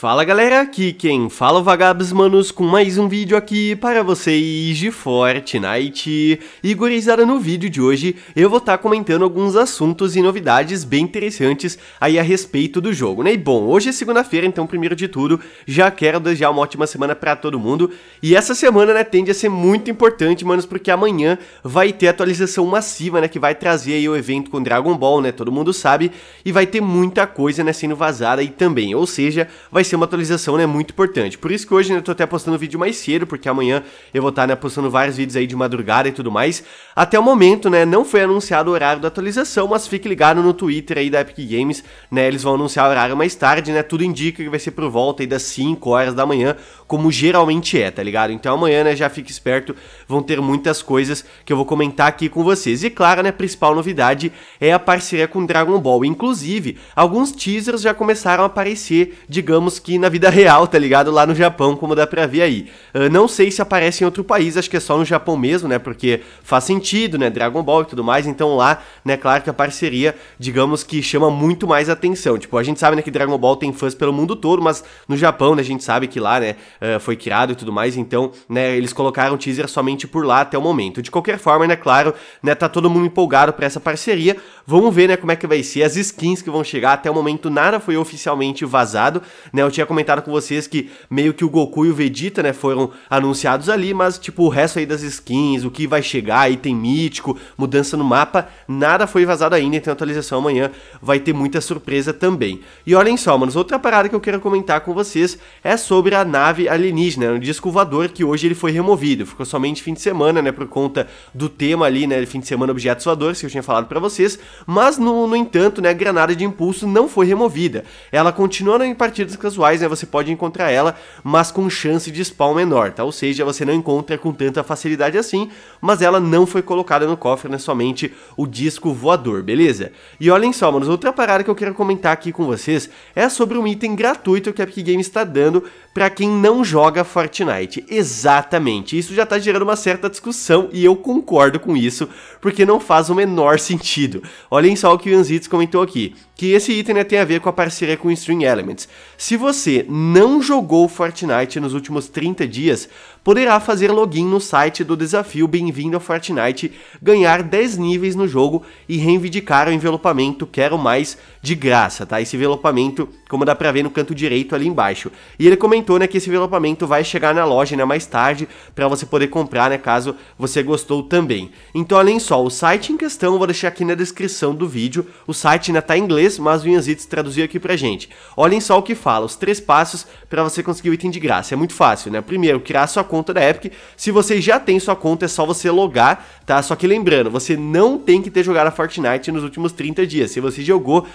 Fala galera, aqui quem fala é o Vagabos Manos com mais um vídeo aqui para vocês de Fortnite. E gurizada, no vídeo de hoje eu vou estar tá comentando alguns assuntos e novidades bem interessantes aí a respeito do jogo, né? E bom, hoje é segunda-feira, então primeiro de tudo, já quero desejar uma ótima semana para todo mundo. E essa semana, né, tende a ser muito importante, manos, porque amanhã vai ter atualização massiva, né, que vai trazer aí o evento com Dragon Ball, né, todo mundo sabe, e vai ter muita coisa, né, sendo vazada aí também, ou seja, vai ser uma atualização, né, muito importante. Por isso que hoje né, eu tô até postando vídeo mais cedo, porque amanhã eu vou estar, tá, né, postando vários vídeos aí de madrugada e tudo mais. Até o momento, né, não foi anunciado o horário da atualização, mas fique ligado no Twitter aí da Epic Games, né, eles vão anunciar o horário mais tarde, né, tudo indica que vai ser por volta aí das 5 horas da manhã, como geralmente é, tá ligado? Então amanhã, né, já fique esperto, vão ter muitas coisas que eu vou comentar aqui com vocês. E claro, né, a principal novidade é a parceria com Dragon Ball, inclusive, alguns teasers já começaram a aparecer, digamos, que na vida real, tá ligado? Lá no Japão, como dá pra ver aí. Uh, não sei se aparece em outro país, acho que é só no Japão mesmo, né? Porque faz sentido, né? Dragon Ball e tudo mais, então lá, né, claro que a parceria, digamos que chama muito mais atenção. Tipo, a gente sabe, né, que Dragon Ball tem fãs pelo mundo todo, mas no Japão, né, a gente sabe que lá, né, uh, foi criado e tudo mais, então, né, eles colocaram teaser somente por lá até o momento. De qualquer forma, né, claro, né, tá todo mundo empolgado pra essa parceria. Vamos ver, né, como é que vai ser as skins que vão chegar. Até o momento nada foi oficialmente vazado, né? Eu tinha comentado com vocês que meio que o Goku e o Vegeta, né, foram anunciados ali, mas tipo, o resto aí das skins, o que vai chegar, item mítico, mudança no mapa, nada foi vazado ainda, então a atualização amanhã vai ter muita surpresa também. E olhem só, manos, outra parada que eu quero comentar com vocês é sobre a nave alienígena, o né, disco voador que hoje ele foi removido, ficou somente fim de semana, né, por conta do tema ali, né, fim de semana objetos voadores que eu tinha falado para vocês, mas no, no entanto, né, a granada de impulso não foi removida. Ela continua né, em partidas classificadas usuais, né, você pode encontrar ela, mas com chance de spawn menor, tá? Ou seja, você não encontra com tanta facilidade assim, mas ela não foi colocada no cofre, né? Somente o disco voador, beleza? E olhem só, manos, outra parada que eu quero comentar aqui com vocês é sobre um item gratuito que a Epic Games está dando para quem não joga Fortnite. Exatamente, isso já tá gerando uma certa discussão e eu concordo com isso, porque não faz o menor sentido. Olhem só o que o Yanzitz comentou aqui que esse item né, tem a ver com a parceria com o Stream Elements. Se você não jogou Fortnite nos últimos 30 dias, poderá fazer login no site do desafio Bem-vindo ao Fortnite, ganhar 10 níveis no jogo e reivindicar o envelopamento Quero Mais de graça, tá? Esse envelopamento, como dá pra ver no canto direito ali embaixo. E ele comentou, né, que esse envelopamento vai chegar na loja, né, mais tarde, para você poder comprar, né, caso você gostou também. Então, além só, o site em questão eu vou deixar aqui na descrição do vídeo, o site ainda né, tá em inglês, mas o Ianzites traduziu aqui pra gente. Olhem só o que fala, os três passos para você conseguir o item de graça. É muito fácil, né? Primeiro, criar sua conta da Epic. Se você já tem sua conta, é só você logar, tá? Só que lembrando, você não tem que ter jogado a Fortnite nos últimos 30 dias. Se você jogou,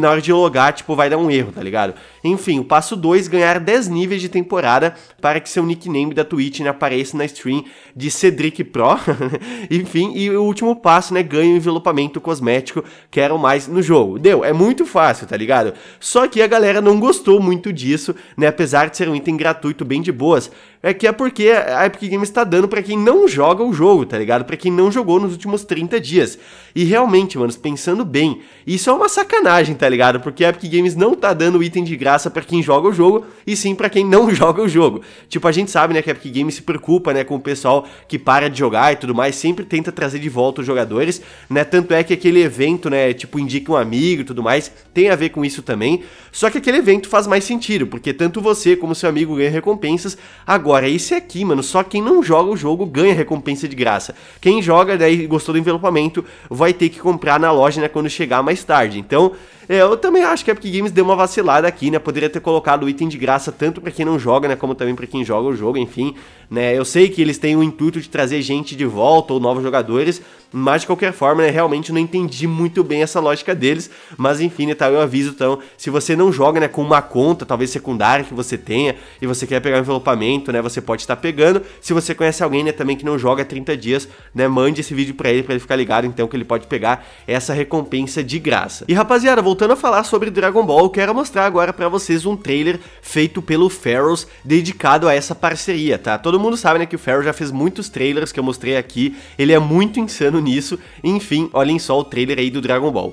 na hora de logar, tipo, vai dar um erro, tá ligado? Enfim, o passo 2, ganhar 10 níveis de temporada para que seu nickname da Twitch né, apareça na stream de Cedric Pro. Enfim, e o último passo, né, ganha o envelopamento cosmético, que mais no jogo. Deu, é muito fácil, tá ligado? Só que a galera não gostou muito disso, né, apesar de ser um item gratuito bem de boas. É que é porque que a Epic Games está dando para quem não joga o jogo, tá ligado? Para quem não jogou nos últimos 30 dias. E realmente, mano, pensando bem, isso é uma sacanagem, tá ligado? Porque a Epic Games não tá dando item de graça para quem joga o jogo e sim para quem não joga o jogo. Tipo, a gente sabe, né, que a Epic Games se preocupa, né, com o pessoal que para de jogar e tudo mais, sempre tenta trazer de volta os jogadores, né? Tanto é que aquele evento, né, tipo, indica um amigo e tudo mais, tem a ver com isso também. Só que aquele evento faz mais sentido, porque tanto você como seu amigo ganham recompensas. Agora, isso é aqui, mano, só quem não joga o jogo ganha recompensa de graça. Quem joga, daí gostou do envelopamento, vai ter que comprar na loja né, quando chegar mais tarde. Então, é, eu também acho que a é Epic Games deu uma vacilada aqui, né? Poderia ter colocado o item de graça tanto para quem não joga, né? Como também para quem joga o jogo, enfim. Né? Eu sei que eles têm o intuito de trazer gente de volta ou novos jogadores, mas de qualquer forma, né? Realmente não entendi muito bem essa lógica deles. Mas enfim, né? Tá eu aviso, então. Se você não joga, né? Com uma conta, talvez secundária que você tenha, e você quer pegar um envelopamento, né? Você pode estar pegando. Se você conhece alguém, né? Também que não joga há 30 dias, né? Mande esse vídeo para ele, para ele ficar ligado, então, que ele pode pegar essa recompensa de graça. E rapaziada, vou voltando a falar sobre Dragon Ball, quero mostrar agora para vocês um trailer feito pelo Ferros dedicado a essa parceria, tá? Todo mundo sabe, né, que o Ferros já fez muitos trailers que eu mostrei aqui, ele é muito insano nisso. Enfim, olhem só o trailer aí do Dragon Ball.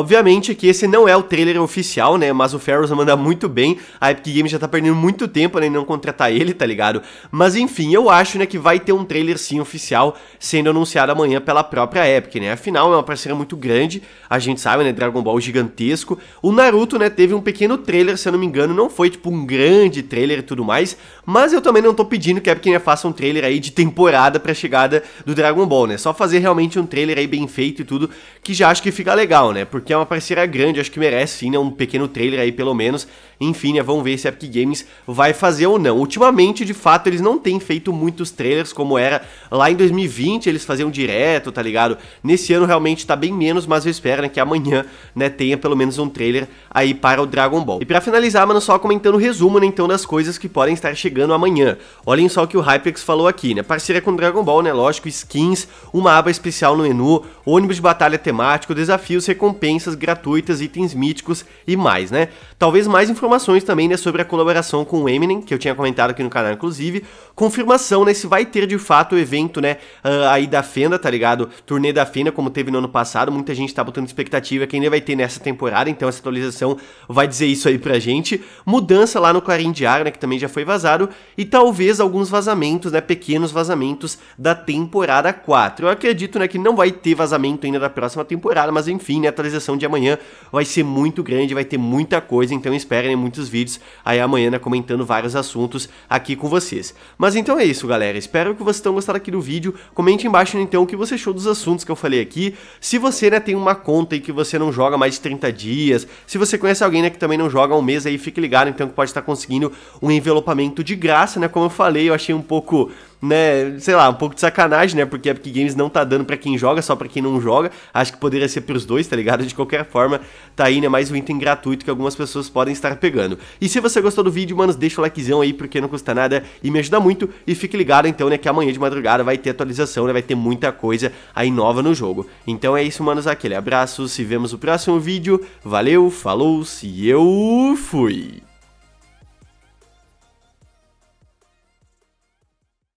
Obviamente que esse não é o trailer oficial, né? Mas o Ferros manda muito bem. A Epic Games já tá perdendo muito tempo né, em não contratar ele, tá ligado? Mas enfim, eu acho né, que vai ter um trailer sim oficial sendo anunciado amanhã pela própria Epic, né? Afinal, é uma parceira muito grande, a gente sabe, né? Dragon Ball gigantesco. O Naruto, né, teve um pequeno trailer, se eu não me engano, não foi tipo um grande trailer e tudo mais. Mas eu também não tô pedindo que a Epic né, faça um trailer aí de temporada pra chegada do Dragon Ball, né? Só fazer realmente um trailer aí bem feito e tudo, que já acho que fica legal, né? Porque que é uma parceria grande, acho que merece sim, né? Um pequeno trailer aí pelo menos. Enfim, né, vamos ver se a Epic Games vai fazer ou não. Ultimamente, de fato, eles não têm feito muitos trailers como era lá em 2020, eles faziam direto, tá ligado? Nesse ano realmente tá bem menos, mas eu espero né, que amanhã, né, tenha pelo menos um trailer aí para o Dragon Ball. E para finalizar, mano, só comentando o resumo, né, então, das coisas que podem estar chegando amanhã. Olhem só o que o Hypex falou aqui, né? Parceria com Dragon Ball, né? Lógico, skins, uma aba especial no menu, ônibus de batalha temático, desafios, recompensas gratuitas, itens míticos e mais, né? Talvez mais informações informações também né, sobre a colaboração com o Eminem, que eu tinha comentado aqui no canal, inclusive. Confirmação, né, se vai ter de fato o evento, né, uh, aí da Fenda, tá ligado? Turnê da Fenda, como teve no ano passado, muita gente tá botando expectativa que ainda vai ter nessa temporada, então essa atualização vai dizer isso aí pra gente. Mudança lá no Clarim Diário, né, que também já foi vazado, e talvez alguns vazamentos, né, pequenos vazamentos da temporada 4. Eu acredito, né, que não vai ter vazamento ainda da próxima temporada, mas enfim, né, a atualização de amanhã vai ser muito grande, vai ter muita coisa, então esperem né, muitos vídeos aí amanhã, né, comentando vários assuntos aqui com vocês. Mas então é isso, galera. Espero que vocês tenham gostado aqui do vídeo. Comente embaixo, então, o que você achou dos assuntos que eu falei aqui. Se você, né, tem uma conta e que você não joga mais de 30 dias, se você conhece alguém, né, que também não joga um mês aí, fique ligado, então, que pode estar conseguindo um envelopamento de graça, né, como eu falei, eu achei um pouco né, sei lá, um pouco de sacanagem, né? Porque a Epic Games não tá dando para quem joga, só para quem não joga. Acho que poderia ser pros dois, tá ligado? De qualquer forma, tá aí, né, mais um item gratuito que algumas pessoas podem estar pegando. E se você gostou do vídeo, mano, deixa o likezão aí, porque não custa nada e me ajuda muito. E fique ligado, então, né, que amanhã de madrugada vai ter atualização, né? Vai ter muita coisa aí nova no jogo. Então é isso, manos, aquele abraço, se vemos no próximo vídeo. Valeu, falou, se eu fui!